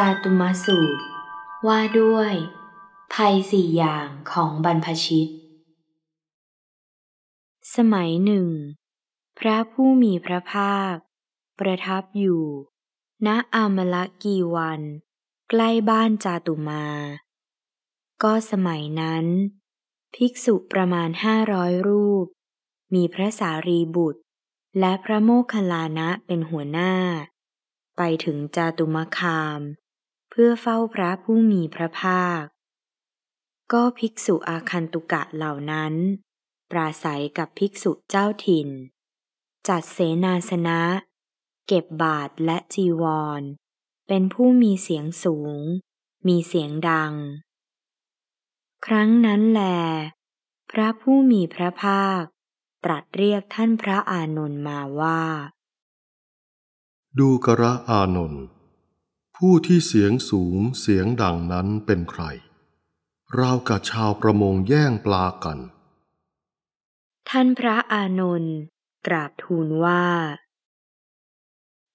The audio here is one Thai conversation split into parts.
จาตุมสูตร ว่าด้วย ภัยสี่อย่างของบรรพชิต สมัยหนึ่ง พระผู้มีพระภาคประทับอยู่ ณอามละกีวัน ใกล้บ้านจาตุมา ก็สมัยนั้น ภิกษุประมาณห้าร้อยรูป มีพระสารีบุตร และพระโมคคัลลานะเป็นหัวหน้า ไปถึงจาตุมคามพื่อเฝ้าพระผู้มีพระภาค ก็ภิกษุอาคันตุกะเหล่านั้น ปราศัยกับภิกษุเจ้าถิ่น จัดเสนาสนะ เก็บบาทและจีวร เป็นผู้มีเสียงสูง มีเสียงดัง ครั้งนั้นแล พระผู้มีพระภาค ตรัสเรียกท่านพระอานนท์มาว่า ดูกระอานนท์ผู้ที่เสียงสูงเสียงดังนั้นเป็นใครราวกับชาวประมงแย่งปลากัน ท่านพระอานนท์กราบทูลว่า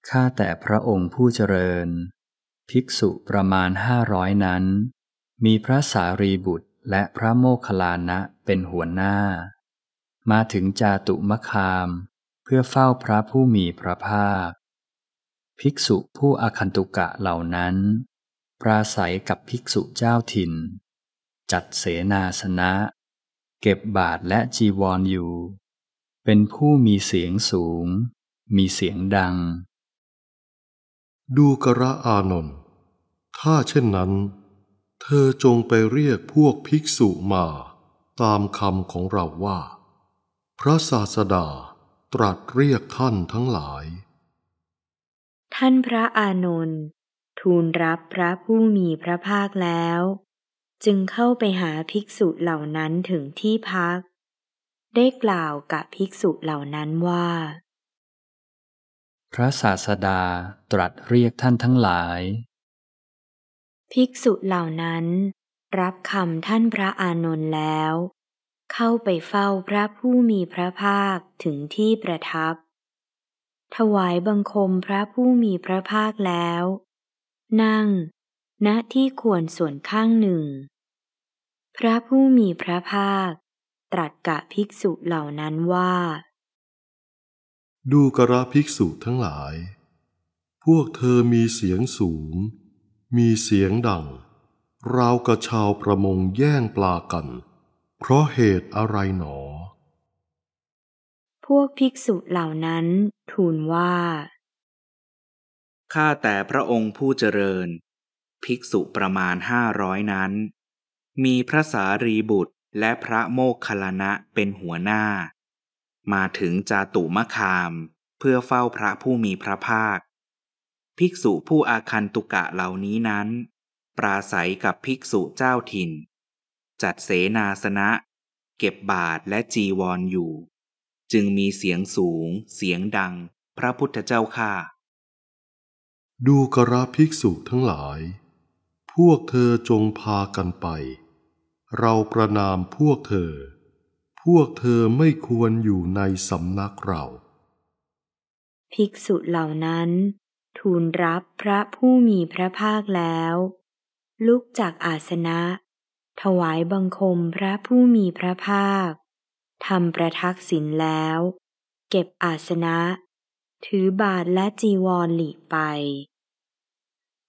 ข้าแต่พระองค์ผู้เจริญ ภิกษุประมาณห้าร้อยนั้น มีพระสารีบุตรและพระโมคคัลลานะเป็นหัวหน้า มาถึงจาตุมคามเพื่อเฝ้าพระผู้มีพระภาคภิกษุผู้อาคันตุกะเหล่านั้น ปราศัยกับภิกษุเจ้าถิ่น จัดเสนาสนะ เก็บบาทและจีวรออยู่ เป็นผู้มีเสียงสูง มีเสียงดัง ดูกระอานนท์ถ้าเช่นนั้น เธอจงไปเรียกพวกภิกษุมาตามคำของเราว่า พระศาสดาตรัสเรียกท่านทั้งหลายท่านพระอานนท์ทูลรับพระผู้มีพระภาคแล้ว จึงเข้าไปหาภิกษุเหล่านั้นถึงที่พัก ได้กล่าวกับภิกษุเหล่านั้นว่า พระศาสดาตรัสเรียกท่านทั้งหลาย ภิกษุเหล่านั้นรับคำท่านพระอานนท์แล้ว เข้าไปเฝ้าพระผู้มีพระภาคถึงที่ประทับถวายบังคมพระผู้มีพระภาคแล้ว นั่งณที่ควรส่วนข้างหนึ่ง พระผู้มีพระภาค ตรัสกะภิกษุเหล่านั้นว่า ดูกระภิกษุทั้งหลาย พวกเธอมีเสียงสูง มีเสียงดังราวกับชาวประมงแย่งปลากัน เพราะเหตุอะไรหนอวกภิกษุเหล่านั้นทูลว่า ข้าแต่พระองค์ผู้เจริญ ภิกษุประมาณห้าร้อยนั้น มีพระสารีบุตรและพระโมคคัลลนะเป็นหัวหน้า มาถึงจาตุมคามเพื่อเฝ้าพระผู้มีพระภาค ภิกษุผู้อาคันตุกะเหล่านี้นั้น ปราศัยกับภิกษุเจ้าถิ่น จัดเสนาสนะ เก็บบาทและจีวรออยู่จึงมีเสียงสูงเสียงดังพระพุทธเจ้าค่าดูกระภิกษุทั้งหลาย พวกเธอจงพากันไป เราประนามพวกเธอ พวกเธอไม่ควรอยู่ในสำนักเรา ภิกษุเหล่านั้น ทูลรับพระผู้มีพระภาคแล้ว ลุกจากอาสนะ ถวายบังคมพระผู้มีพระภาคทำประทักษิณแล้ว เก็บอาสนะ ถือบาทและจีวรหลีกไป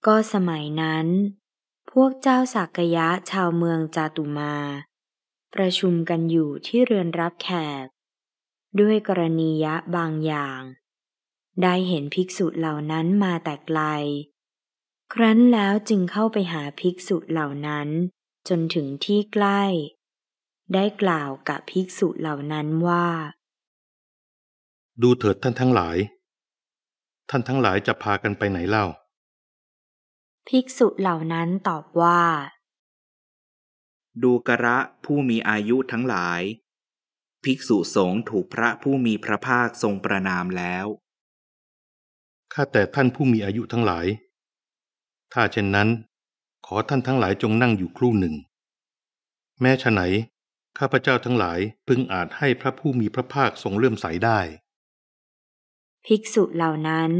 ก็สมัยนั้น พวกเจ้าสักยะชาวเมืองจาตุมา ประชุมกันอยู่ที่เรือนรับแขกด้วยกรณียะบางอย่าง ได้เห็นภิกษุเหล่านั้นมาแต่ไกล ครั้นแล้วจึงเข้าไปหาภิกษุเหล่านั้น จนถึงที่ใกล้ได้กล่าวกับภิกษุเหล่านั้นว่า ดูเถิดท่านทั้งหลาย ท่านทั้งหลายจะพากันไปไหนเล่า ภิกษุเหล่านั้นตอบว่า ดูกระะผู้มีอายุทั้งหลาย ภิกษุสงฆ์ถูกพระผู้มีพระภาคทรงประนามแล้ว ข้าแต่ท่านผู้มีอายุทั้งหลาย ถ้าเช่นนั้น ขอท่านทั้งหลายจงนั่งอยู่ครู่หนึ่ง แม้ฉะไหนข้าพเจ้าทั้งหลายพึงอาจให้พระผู้มีพระภาคทรงเลื่อมใสได้ ภิกษุเหล่านั้น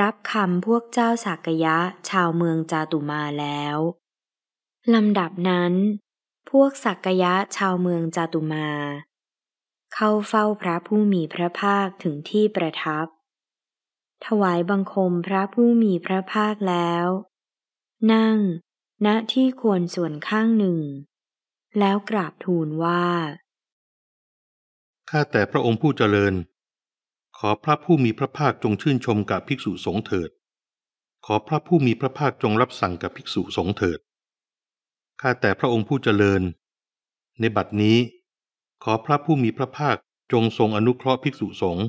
รับคำพวกเจ้าสักยะชาวเมืองจาตุมาแล้วลำดับนั้น พวกสักยะชาวเมืองจาตุมา เข้าเฝ้าพระผู้มีพระภาคถึงที่ประทับ ถวายบังคมพระผู้มีพระภาคแล้ว นั่งณที่ควรส่วนข้างหนึ่งแล้วกราบทูลว่า ข้าแต่พระองค์ผู้เจริญ ขอพระผู้มีพระภาคจงชื่นชมกับภิกษุสงฆ์เถิด ขอพระผู้มีพระภาคจงรับสั่งกับภิกษุสงฆ์เถิด ข้าแต่พระองค์ผู้เจริญ ในบัดนี้ ขอพระผู้มีพระภาคจงทรงอนุเคราะห์ภิกษุสงฆ์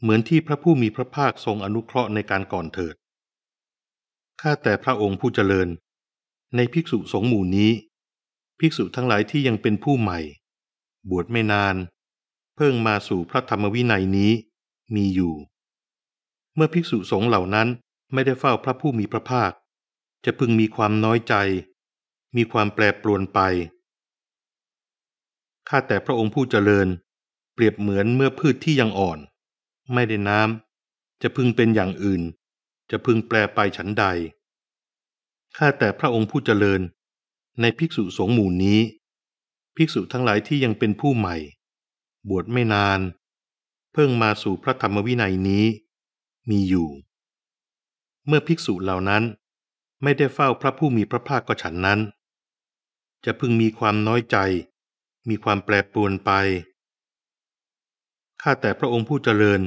เหมือนที่พระผู้มีพระภาคทรงอนุเคราะห์ในการก่อนเถิด ข้าแต่พระองค์ผู้เจริญ ในภิกษุสงฆ์หมู่นี้ภิกษุทั้งหลายที่ยังเป็นผู้ใหม่ บวชไม่นาน เพิ่งมาสู่พระธรรมวินัยนี้มีอยู่ เมื่อภิกษุสงฆ์เหล่านั้นไม่ได้เฝ้าพระผู้มีพระภาค จะพึงมีความน้อยใจ มีความแปรปรวนไปข้าแต่พระองค์ผู้เจริญ เปรียบเหมือนเมื่อพืชที่ยังอ่อน ไม่ได้น้ำ จะพึงเป็นอย่างอื่น จะพึงแปลไปฉันใดข้าแต่พระองค์ผู้เจริญในภิกษุสงฆ์หมู่นี้ ภิกษุทั้งหลายที่ยังเป็นผู้ใหม่ บวชไม่นาน เพิ่งมาสู่พระธรรมวินัยนี้ มีอยู่ เมื่อภิกษุเหล่านั้น ไม่ได้เฝ้าพระผู้มีพระภาคก็ฉันนั้น จะพึงมีความน้อยใจ มีความแปรปรวนไป ข้าแต่พระองค์ผู้เจริญ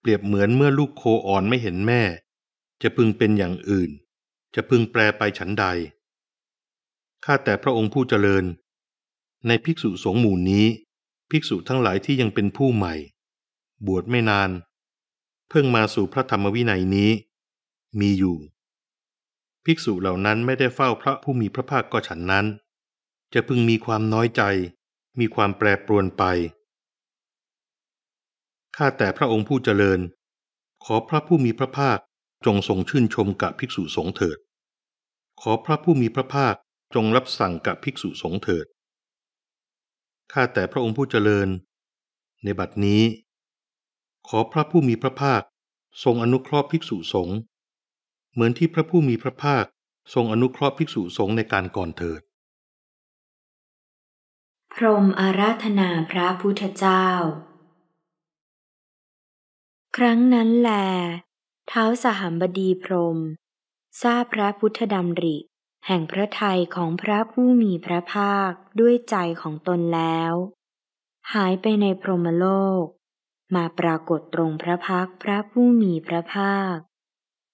เปรียบเหมือนเมื่อลูกโคอ่อนไม่เห็นแม่ จะพึงเป็นอย่างอื่น จะพึงแปรไปฉันใดข้าแต่พระองค์ผู้เจริญ ในภิกษุสงฆ์หมู่นี้ ภิกษุทั้งหลายที่ยังเป็นผู้ใหม่ บวชไม่นาน เพิ่งมาสู่พระธรรมวินัยนี้มีอยู่ ภิกษุเหล่านั้นไม่ได้เฝ้าพระผู้มีพระภาคก็ฉันนั้น จะพึงมีความน้อยใจ มีความแปรปรวนไปข้าแต่พระองค์ผู้เจริญ ขอพระผู้มีพระภาคจงทรงชื่นชมกับภิกษุสงฆ์เถิด ขอพระผู้มีพระภาคจงรับสั่งกับภิกษุสงฆ์เถิด ข้าแต่พระองค์ผู้เจริญ ในบัดนี้ ขอพระผู้มีพระภาคทรงอนุเคราะห์ภิกษุสงฆ์ เหมือนที่พระผู้มีพระภาคทรงอนุเคราะห์ภิกษุสงฆ์ในการก่อนเถิด พรมอาราธนาพระพุทธเจ้า ครั้งนั้นแลเท้าสหัมบดีพรมทราบพระพุทธดำริแห่งพระทัยของพระผู้มีพระภาคด้วยใจของตนแล้ว หายไปในพรหมโลก มาปรากฏตรงพระพักพระผู้มีพระภาค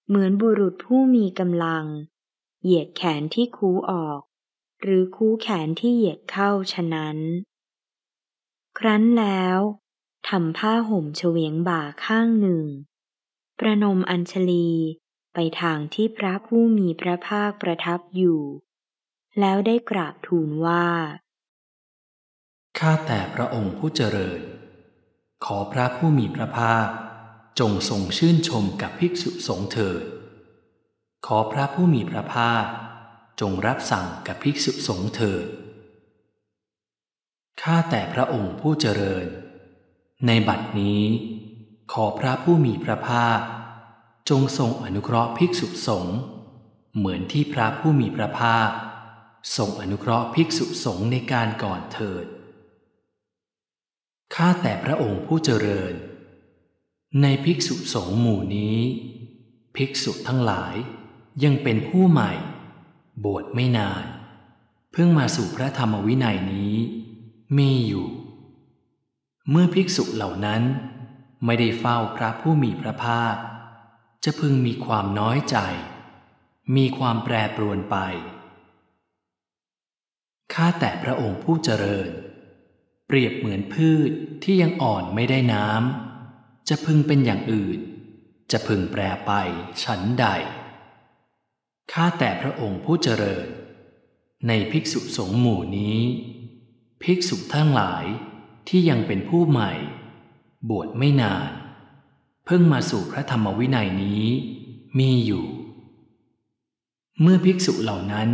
เหมือนบุรุษผู้มีกำลัง เหยียดแขนที่คูออก หรือคูแขนที่เหยียดเข้าฉะนั้น ครั้นแล้วทำผ้าห่มเฉวียงบ่าข้างหนึ่ง ประนมอัญชลีไปทางที่พระผู้มีพระภาคประทับอยู่ แล้วได้กราบทูลว่า ข้าแต่พระองค์ผู้เจริญ ขอพระผู้มีพระภาค จงทรงชื่นชมกับภิกษุสงฆ์เถิด ขอพระผู้มีพระภาค จงรับสั่งกับภิกษุสงฆ์เถิด ข้าแต่พระองค์ผู้เจริญ ในบัดนี้ ขอพระผู้มีพระภาคจงทรงอนุเคราะห์ภิกษุสงฆ์เหมือนที่พระผู้มีพระภาคทรงอนุเคราะห์ภิกษุสงฆ์ในการก่อนเถิดข้าแต่พระองค์ผู้เจริญ ในภิกษุสงฆ์หมู่นี้ ภิกษุทั้งหลายยังเป็นผู้ใหม่บวชไม่นาน เพิ่งมาสู่พระธรรมวินัยนี้ มีอยู่ เมื่อภิกษุเหล่านั้นไม่ได้เฝ้าพระผู้มีพระภาคจะพึงมีความน้อยใจ มีความแปรปรวนไป ข้าแต่พระองค์ผู้เจริญ เปรียบเหมือนพืชที่ยังอ่อนไม่ได้น้ำจะพึงเป็นอย่างอื่น จะพึงแปรไปฉันใด ข้าแต่พระองค์ผู้เจริญ ในภิกษุสงฆ์หมู่นี้ ภิกษุทั้งหลายที่ยังเป็นผู้ใหม่ บวชไม่นานเพิ่งมาสู่พระธรรมวินัยนี้ มีอยู่ เมื่อภิกษุเหล่านั้น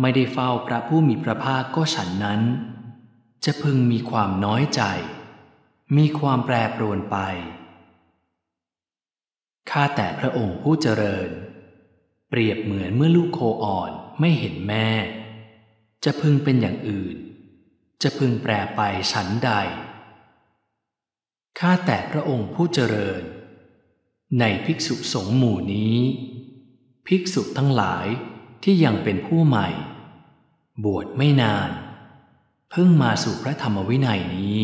ไม่ได้เฝ้าพระผู้มีพระภาคก็ฉันนั้น จะพึงมีความน้อยใจ มีความแปรปรวนไป ข้าแต่พระองค์ผู้เจริญ เปรียบเหมือนเมื่อลูกโคอ่อนไม่เห็นแม่ จะพึงเป็นอย่างอื่น จะพึงแปรไปฉันใดข้าแต่พระองค์ผู้เจริญ ในภิกษุสงฆ์หมู่นี้ ภิกษุทั้งหลายที่ยังเป็นผู้ใหม่บวชไม่นาน เพิ่งมาสู่พระธรรมวินัยนี้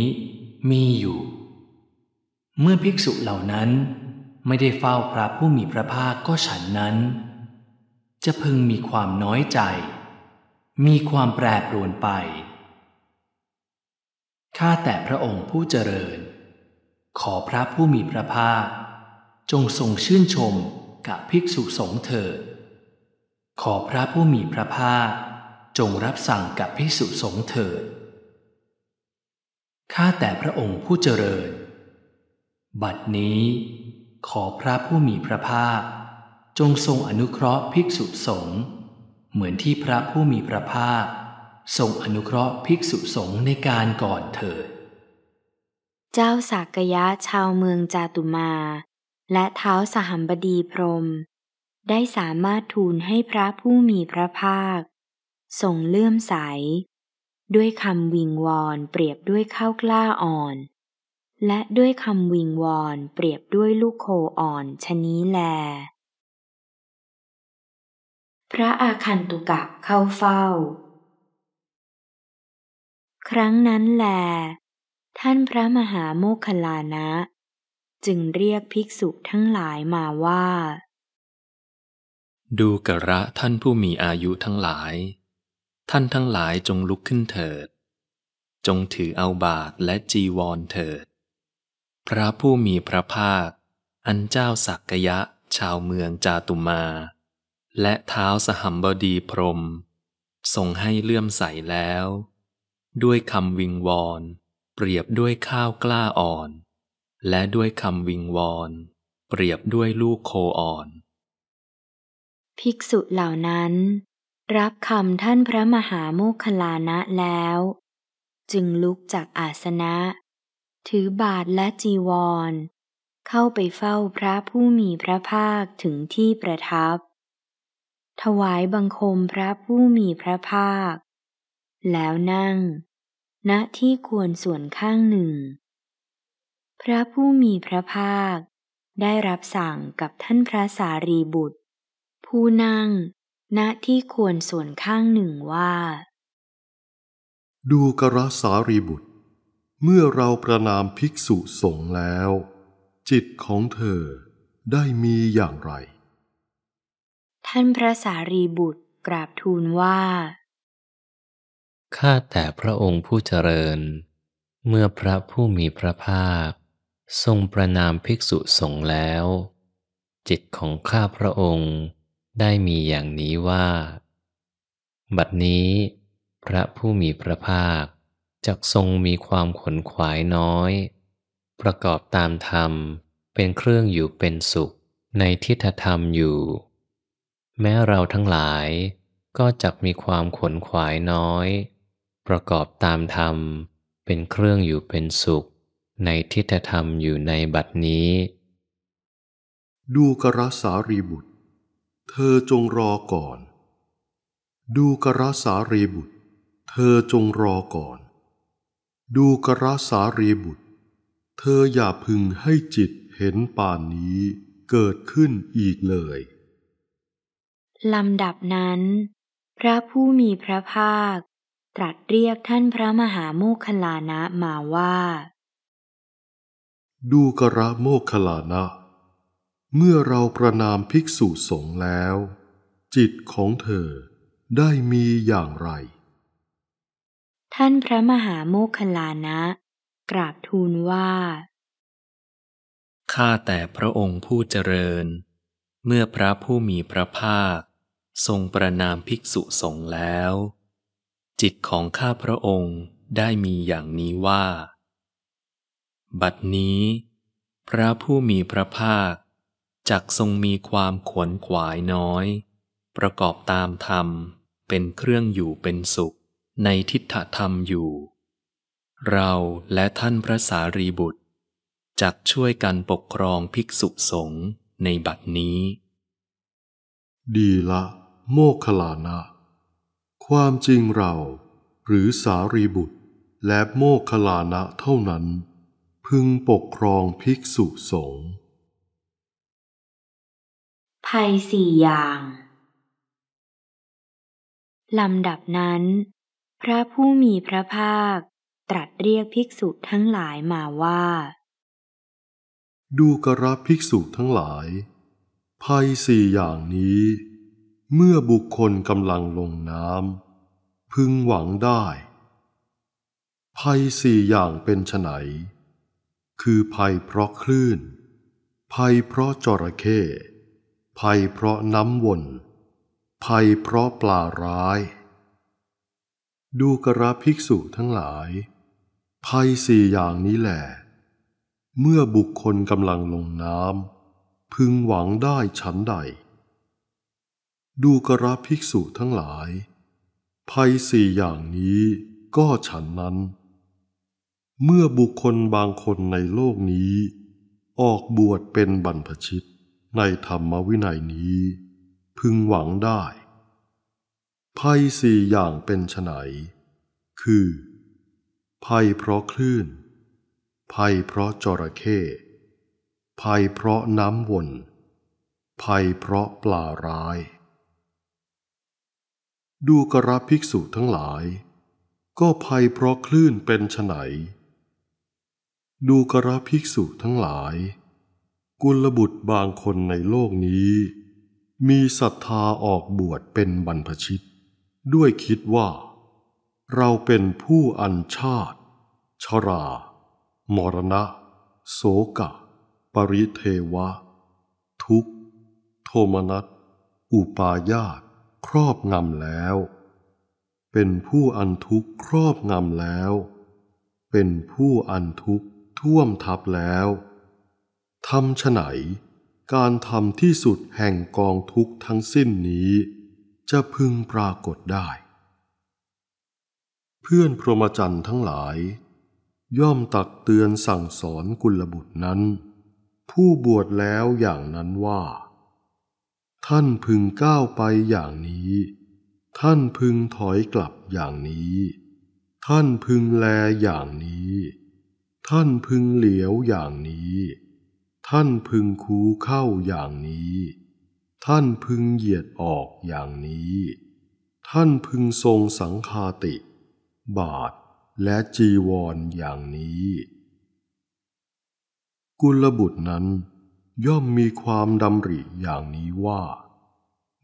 มีอยู่ เมื่อภิกษุเหล่านั้นไม่ได้เฝ้าพระผู้มีพระภาคก็ฉันนั้น จะพึงมีความน้อยใจ มีความแปรปรวนไปข้าแต่พระองค์ผู้เจริญขอพระผู้มีพระภาค จงทรงชื่นชมกับภิกษุสงฆ์เถิดขอพระผู้มีพระภาคจงรับสั่งกับภิกษุสงฆ์เถิดข้าแต่พระองค์ผู้เจริญ บัดนี้ ขอพระผู้มีพระภาค จงทรงอนุเคราะห์ภิกษุสงฆ์เหมือนที่พระผู้มีพระภาค ทรงอนุเคราะห์ภิกษุสงฆ์ในการก่อนเถิดเจ้าสากยะชาวเมืองจาตุมา และเท้าสหัมบดีพรม ได้สามารถทูลให้พระผู้มีพระภาคทรงเลื่อมใส ด้วยคำวิงวอนเปรียบด้วยข้าวกล้าอ่อน และด้วยคำวิงวอน เปรียบด้วยลูกโคอ่อนชนี้แล พระอาคันตุกะเข้าเฝ้า ครั้งนั้นแลท่านพระมหาโมคคลานะ จึงเรียกภิกษุทั้งหลายมาว่า ดูกระท่านผู้มีอายุทั้งหลาย ท่านทั้งหลายจงลุกขึ้นเถิด จงถือเอาบาทและจีวรเถิด พระผู้มีพระภาค อันเจ้าสักกยะชาวเมืองจาตุมา และเท้าสหัมบดีพรมทรงให้เลื่อมใสแล้ว ด้วยคำวิงวอนเปรียบด้วยข้าวกล้าอ่อน และด้วยคำวิงวอนเปรียบด้วยลูกโคอ่อน ภิกษุเหล่านั้น รับคำท่านพระมหาโมคคลานะแล้ว จึงลุกจากอาสนะ ถือบาทและจีวร เข้าไปเฝ้าพระผู้มีพระภาคถึงที่ประทับ ถวายบังคมพระผู้มีพระภาค แล้วนั่งณที่ควรส่วนข้างหนึ่ง พระผู้มีพระภาคได้รับสั่งกับท่านพระสารีบุตร ผู้นั่งณที่ควรส่วนข้างหนึ่งว่า ดูกระสารีบุตร เมื่อเราประนามภิกษุสงฆ์แล้ว จิตของเธอได้มีอย่างไร ท่านพระสารีบุตรกราบทูลว่าข้าแต่พระองค์ผู้เจริญ เมื่อพระผู้มีพระภาค ทรงประนามภิกษุสงฆ์แล้ว จิตของข้าพระองค์ได้มีอย่างนี้ว่า บัดนี้ พระผู้มีพระภาคจักทรงมีความขนขวายน้อย ประกอบตามธรรมเป็นเครื่องอยู่เป็นสุขในทิฏฐธรรมอยู่ แม้เราทั้งหลายก็จักมีความขนขวายน้อยประกอบตามธรรมเป็นเครื่องอยู่เป็นสุขในทิฏฐธรรมอยู่ในบัดนี้ ดูกระสารีบุตร เธอจงรอก่อน ดูกระสารีบุตร เธอจงรอก่อน ดูกระสารีบุตร เธออย่าพึงให้จิตเห็นป่านนี้เกิดขึ้นอีกเลย ลำดับนั้น พระผู้มีพระภาคตรัสเรียกท่านพระมหาโมคคลานะมาว่า ดูกระโมคคลานะ เมื่อเราประนามภิกษุสงฆ์แล้ว จิตของเธอได้มีอย่างไร ท่านพระมหาโมคคลานะ กราบทูลว่า ข้าแต่พระองค์ผู้เจริญ เมื่อพระผู้มีพระภาค ทรงประนามภิกษุสงฆ์แล้วจิตของข้าพระองค์ได้มีอย่างนี้ว่า บัดนี้ พระผู้มีพระภาคจักทรงมีความขวนขวายน้อย ประกอบตามธรรมเป็นเครื่องอยู่เป็นสุขในทิฏฐธรรมอยู่ เราและท่านพระสารีบุตรจักช่วยกันปกครองภิกษุสงฆ์ในบัดนี้ ดีละ โมคลานะความจริงเราหรือสารีบุตรและโมคคลานะเท่านั้น พึงปกครองภิกษุสงฆ์ภัยสี่อย่าง ลำดับนั้น พระผู้มีพระภาคตรัสเรียกภิกษุทั้งหลายมาว่า ดูกระภิกษุทั้งหลาย ภัยสี่อย่างนี้เมื่อบุคคลกำลังลงน้ำพึงหวังได้ ภัยสี่อย่างเป็นไฉนคือภัยเพราะคลื่น ภัยเพราะจระเข้ภัยเพราะน้ำวนภัยเพราะปลาร้าย ดูกระภิกษุทั้งหลาย ภัยสี่อย่างนี้แหละเมื่อบุคคลกำลังลงน้ำพึงหวังได้ฉันใดดูกระภิกษุทั้งหลาย ภัยสี่อย่างนี้ก็ฉันนั้น เมื่อบุคคลบางคนในโลกนี้ ออกบวชเป็นบรรพชิตในธรรมวินัยนี้ พึงหวังได้ ภัยสี่อย่างเป็นไฉนคือ ภัยเพราะคลื่น ภัยเพราะจระเข้ภัยเพราะน้ำวนภัยเพราะปลาร้ายดูกระภิกษุทั้งหลาย ก็ภัยเพราะคลื่นเป็นไนดูกระภิกษุทั้งหลาย กุลบุตรบางคนในโลกนี้ มีศรัทธาออกบวชเป็นบรรพชิต ด้วยคิดว่า เราเป็นผู้อัญชาติ ชรามรณะโสกะ ปริเทวะ ทุกโทมนัส อุปายาตครอบงำแล้ว เป็นผู้อันทุกข์ครอบงำแล้ว เป็นผู้อันทุกข์ท่วมทับแล้วทำฉไหน การทำที่สุดแห่งกองทุกข์ทั้งสิ้นนี้จะพึงปรากฏได้ เพื่อนพรหมจรรย์ทั้งหลาย ย่อมตักเตือนสั่งสอนกุลบุตรนั้น ผู้บวชแล้วอย่างนั้นว่าท่านพึงก้าวไปอย่างนี้ ท่านพึงถอยกลับอย่างนี้ ท่านพึงแลอย่างนี้ ท่านพึงเหลียวอย่างนี้ ท่านพึงคูเข้าอย่างนี้ ท่านพึงเหยียดออกอย่างนี้ ท่านพึงทรงสังคาติ บาทและจีวรออย่างนี้ กุลบุตรนั้นย่อมมีความดำริอย่างนี้ว่า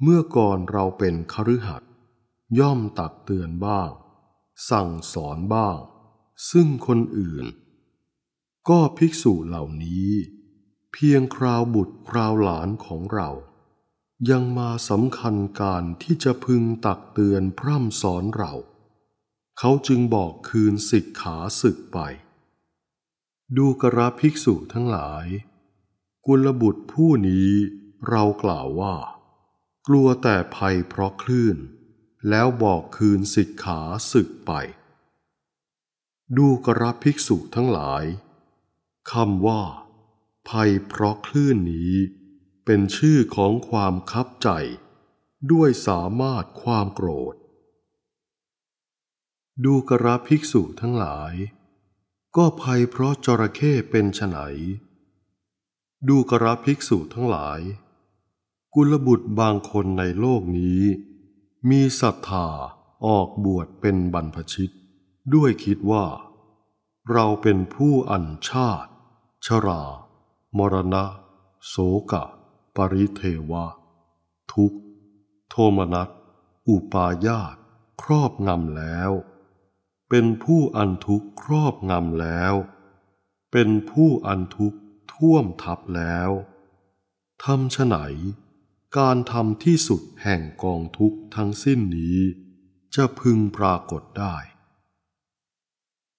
เมื่อก่อนเราเป็นคฤหัสถ์ย่อมตักเตือนบ้าง สั่งสอนบ้าง ซึ่งคนอื่น ก็ภิกษุเหล่านี้ เพียงคราวบุตรคราวหลานของเรา ยังมาสำคัญการที่จะพึงตักเตือนพร่ำสอนเรา เขาจึงบอกคืนสิกขาศึกไป ดูกระภิกษุทั้งหลายุลบุตรผู้นี้เรากล่าวว่ากลัวแต่ภัยเพราะคลื่น แล้วบอกคืนสิกขาศึกไป ดูกระภิกษุทั้งหลายคำว่า ภัยเพราะคลื่นนี้ เป็นชื่อของความคับใจด้วยสามารถความโกรธ ดูกระภิกษุทั้งหลาย ก็ภัยเพราะจระเข้เป็นไฉนดูกระภิกษุทั้งหลาย กุลบุตรบางคนในโลกนี้ มีศรัทธาออกบวชเป็นบรรพชิต ด้วยคิดว่า เราเป็นผู้อันชาติ ชรา มรณะ โสกะ ปริเทวะทุกโทมนัสอุปาญาต ครอบงำแล้ว เป็นผู้อันทุกข์ครอบงำแล้ว เป็นผู้อันทุกข่วมทับแล้วทำฉไหน การทำที่สุดแห่งกองทุกทั้งสิ้นนี้ จะพึงปรากฏได้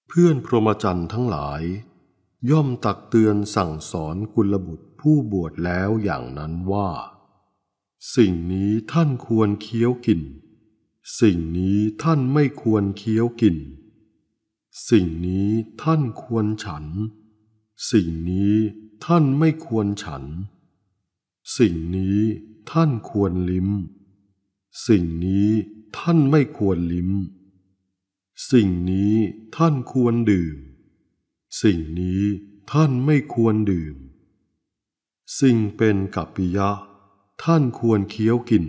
เพื่อนพรหมจรรย์ทั้งหลาย ย่อมตักเตือนสั่งสอนกุลบุตรผู้บวชแล้วอย่างนั้นว่า สิ่งนี้ท่านควรเคี้ยวกิน สิ่งนี้ท่านไม่ควรเคี้ยวกินสิ่งนี้ท่านควรฉัน สิ่งนี้ท่านไม่ควรฉัน สิ่งนี้ท่านควรลิ้ม สิ่งนี้ท่านไม่ควรลิ้ม สิ่งนี้ท่านควรดื่ม สิ่งนี้ท่านไม่ควรดื่ม สิ่งเป็นกัปปิยะ ท่านควรเคี้ยวกิน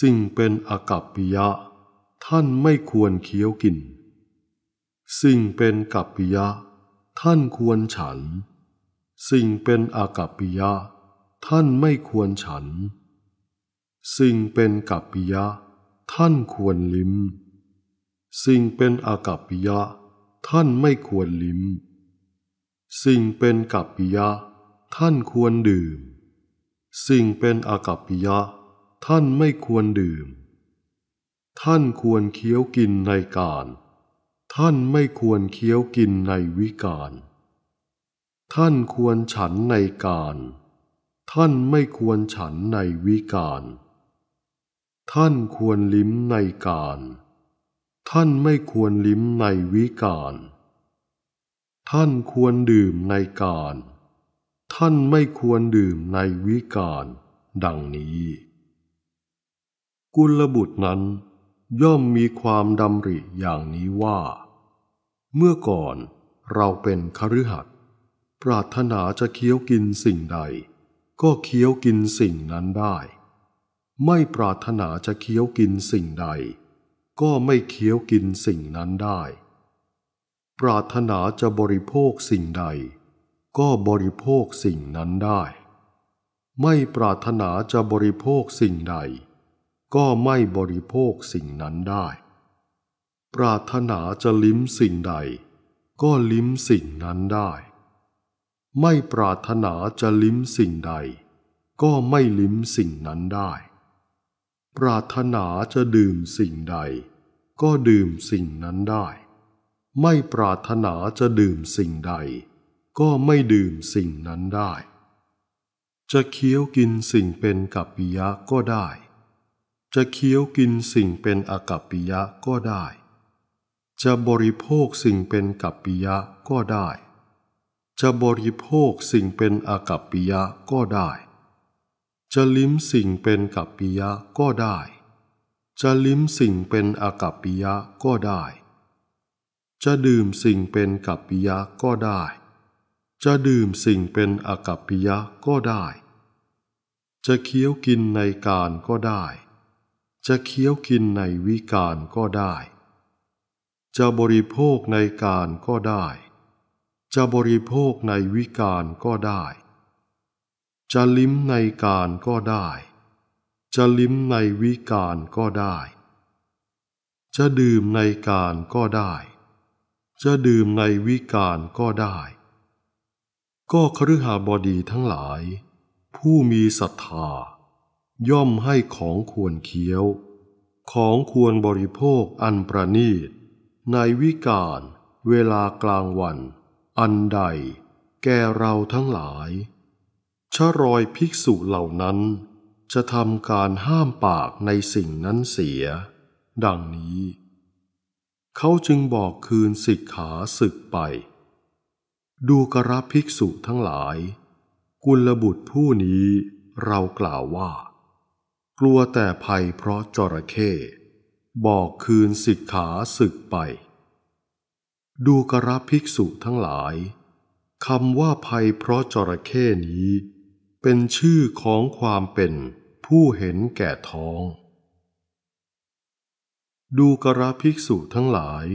สิ่งเป็นอกัปปิยะ ท่านไม่ควรเคี้ยวกิน สิ่งเป็นกัปปิยะ ท่านควรฉันสิ่งเป็นอากัปปิยะท่านไม่ควรฉัน สิ่งเป็นกัปปิยะท่านควรลิ้ม สิ่งเป็นอากัปปิยะ ท่านไม่ควรลิ้ม สิ่งเป็นกัปปิยะท่านควรดื่ม สิ่งเป็นอากัปปิยะ ท่านไม่ควรดื่ม ท่านควรเคี้ยวกินในการท่านไม่ควรเคี้ยวกินในวิการท่านควรฉันในการ ท่านไม่ควรฉันในวิการ ท่านควรลิ้มในการ ท่านไม่ควรลิ้มในวิการ ท่านควรดื่มในการ ท่านไม่ควรดื่มในวิการ ดังนี้ กุลบุตรนั้น ย่อมมีความดำริอย่างนี้ว่า เมื่อก่อนเราเป็นคฤหัสปรารถนาจะเคี้ยวกินสิ่งใด ก็เคี้ยวกินสิ่งนั้นได้ ไม่ปรารถนาจะเคี้ยวกินสิ่งใด ก็ไม่เคี้ยวกินสิ่งนั้นได้ ปรารถนาจะบริโภคสิ่งใด ก็บริโภคสิ่งนั้นได้ ไม่ปรารถนาจะบริโภคสิ่งใด ก็ไม่บริโภคสิ่งนั้นได้ ปรารถนาจะลิ้มสิ่งใด ก็ลิ้มสิ่งนั้นได้ไม่ปรารถนาจะลิ้มสิ่งใด ก็ไม่ลิ้มสิ่งนั้นได้ ปรารถนาจะดื่มสิ่งใด ก็ดื่มสิ่งนั้นได้ ไม่ปรารถนาจะดื่มสิ่งใด ก็ไม่ดื่มสิ่งนั้นได้ จะเคี้ยวกินสิ่งเป็นกัปปิยะก็ได้ จะเคี้ยวกินสิ่งเป็นอกัปปิยะก็ได้ จะบริโภคสิ่งเป็นกัปปิยะก็ได้จะบริโภคสิ่งเป็นอากัปปิยะก็ได้ จะลิ้มสิ่งเป็นกัปปิยะก็ได้ จะลิ้มสิ่งเป็นอากัปปิยะก็ได้ จะดื่มสิ่งเป็นกัปปิยะก็ได้ จะดื่มสิ่งเป็นอากัปปิยะก็ได้ จะเคี้ยวกินในการก็ได้ จะเคี้ยวกินในวิการก็ได้ จะบริโภคในการก็ได้จะบริโภคในวิการก็ได้ จะลิ้มในการก็ได้ จะลิ้มในวิการก็ได้ จะดื่มในการก็ได้ จะดื่มในวิการก็ได้ ก็ครหาบดีทั้งหลาย ผู้มีศรัทธา ย่อมให้ของควรเคี้ยว ของควรบริโภคอันประนีตในวิการเวลากลางวันอันใดแก่เราทั้งหลาย ชะรอยภิกษุเหล่านั้น จะทำการห้ามปากในสิ่งนั้นเสียดังนี้ เขาจึงบอกคืนสิกขาศึกไป ดูกระภิกษุทั้งหลาย กุลบุตรผู้นี้เรากล่าวว่า กลัวแต่ภัยเพราะจระเข้บอกคืนสิกขาศึกไปดูกระภิกษุทั้งหลายคำว่าภัยเพราะจระเข้นี้ เป็นชื่อของความเป็นผู้เห็นแก่ท้อง ดูกระภิกษุทั้งหลาย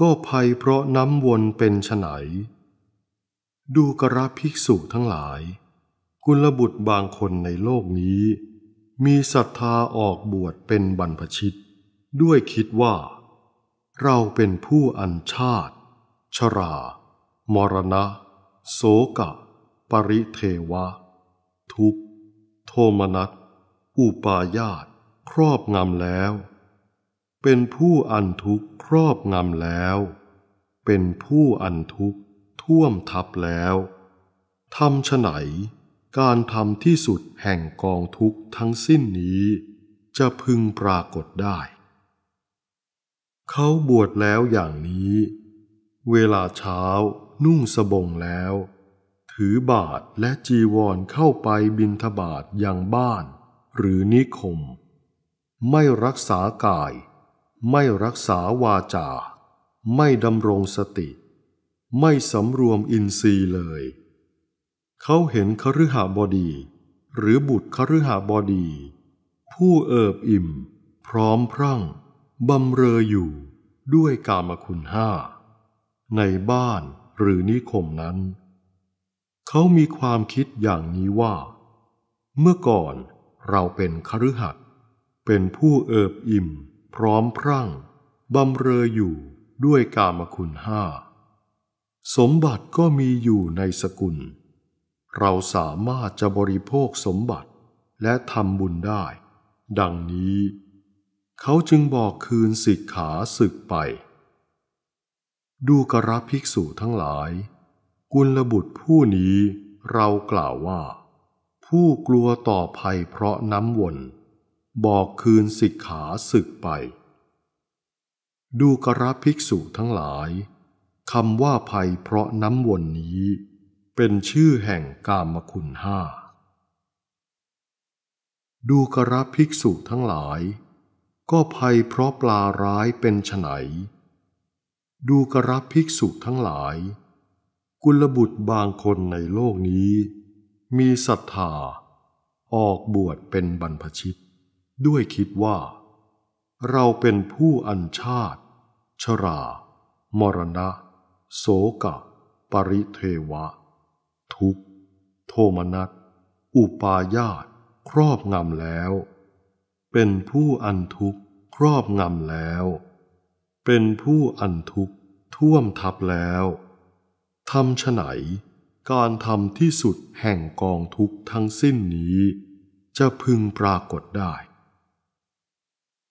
ก็ภัยเพราะน้ำวนเป็นฉไนดูกระภิกษุทั้งหลายกุลบุตรบางคนในโลกนี้ มีศรัทธาออกบวชเป็นบรรพชิต ด้วยคิดว่าเราเป็นผู้อันชาติ ชรา มรณะ โสกะ ปริเทวะ ทุกโทมนัสอุปายาตครอบงำแล้ว เป็นผู้อันทุกครอบงำแล้ว เป็นผู้อันทุกท่วมทับแล้วทำฉไหน การทำที่สุดแห่งกองทุกทั้งสิ้นนี้จะพึงปรากฏได้เขาบวชแล้วอย่างนี้ เวลาเช้านุ่งสบงแล้ว ถือบาทและจีวรเข้าไปบินทบาทยังบ้านหรือนิคม ไม่รักษากายไม่รักษาวาจา ไม่ดำรงสติไม่สำรวมอินทรีย์เลย เขาเห็นคฤหบดี หรือบุตรคฤหบดี ผู้เอิบอิ่มพร้อมพรั่งบำเรออยู่ด้วยกามคุณห้า ในบ้านหรือนิคมนั้น เขามีความคิดอย่างนี้ว่า เมื่อก่อนเราเป็นคฤหัสถ์เป็นผู้เอิบอิ่มพร้อมพรั่ง บำเรออยู่ด้วยกามคุณห้า สมบัติก็มีอยู่ในสกุล เราสามารถจะบริโภคสมบัติและทำบุญได้ ดังนี้เขาจึงบอกคืนสิกขาศึกไป ดูกระภิกษุทั้งหลาย กุลบุตรผู้นี้เรากล่าวว่า ผู้กลัวต่อภัยเพราะน้ำวนบอกคืนสิกขาศึกไป ดูกระภิกษุทั้งหลายคำว่าภัยเพราะน้ำวนนี้ เป็นชื่อแห่งกามคุณห้า ดูกระภิกษุทั้งหลายก็ภัยเพราะปลาร้ายเป็นไฉนดูกระพภิกษุทั้งหลาย กุลบุตรบางคนในโลกนี้ มีศรัทธาออกบวชเป็นบรรพชิต ด้วยคิดว่า เราเป็นผู้อัญชาติ ชรา มรณะโสกะปริเทวะ ทุกโทมนัสอุปายาต ครอบงำแล้วเป็นผู้อันทุกข์ครอบงำแล้ว เป็นผู้อันทุกข์ท่วมทับแล้ว ทำฉไหน การทำที่สุดแห่งกองทุกข์ทั้งสิ้นนี้ จะพึงปรากฏได้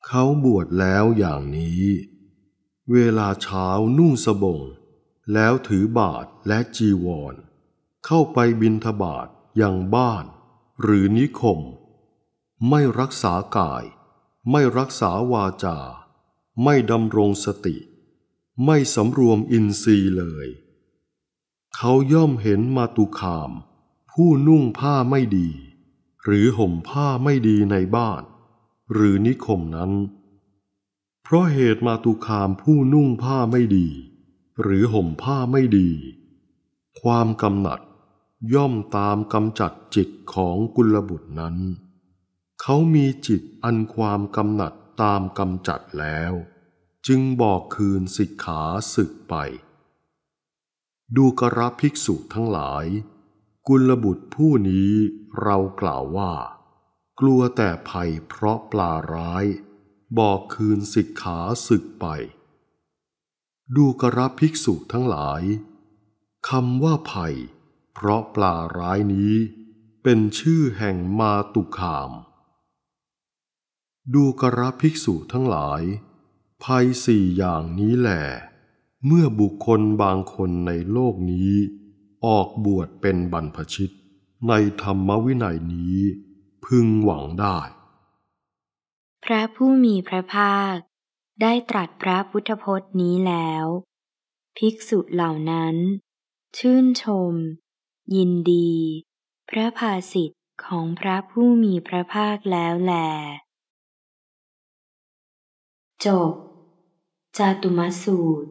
เขาบวชแล้วอย่างนี้ เวลาเช้านุ่งสบงแล้วถือบาทและจีวร เข้าไปบินทบาทยังบ้านหรือนิคมไม่รักษากาย ไม่รักษาวาจา ไม่ดำรงสติ ไม่สำรวมอินทรีย์เลย เขาย่อมเห็นมาตุคาม ผู้นุ่งผ้าไม่ดี หรือห่มผ้าไม่ดีในบ้าน หรือนิคมนั้น เพราะเหตุมาตุคามผู้นุ่งผ้าไม่ดี หรือห่มผ้าไม่ดี ความกำหนัดย่อมตามกำจัดจิตของกุลบุตรนั้นเขามีจิตอันความกำหนัดตามกำจัดแล้ว จึงบอกคืนสิกขาสึกไป ดูกระภิกษุทั้งหลาย กุลบุตรผู้นี้เรากล่าวว่า กลัวแต่ภัยเพราะปลาร้าย บอกคืนสิกขาสึกไป ดูกระภิกษุทั้งหลายคำว่าภัย เพราะปลาร้ายนี้ เป็นชื่อแห่งมาตุคามดูกระภิกษุทั้งหลาย ภัยสี่อย่างนี้แหลเมื่อบุคคลบางคนในโลกนี้ออกบวชเป็นบรรพชิตในธรรมวินัยนี้พึงหวังได้ พระผู้มีพระภาคได้ตรัสพระพุทธพจน์นี้แล้ว ภิกษุเหล่านั้น ชื่นชม ยินดี พระภาสิทธิ์ของพระผู้มีพระภาคแล้วแหลจบจาตุมาสูตร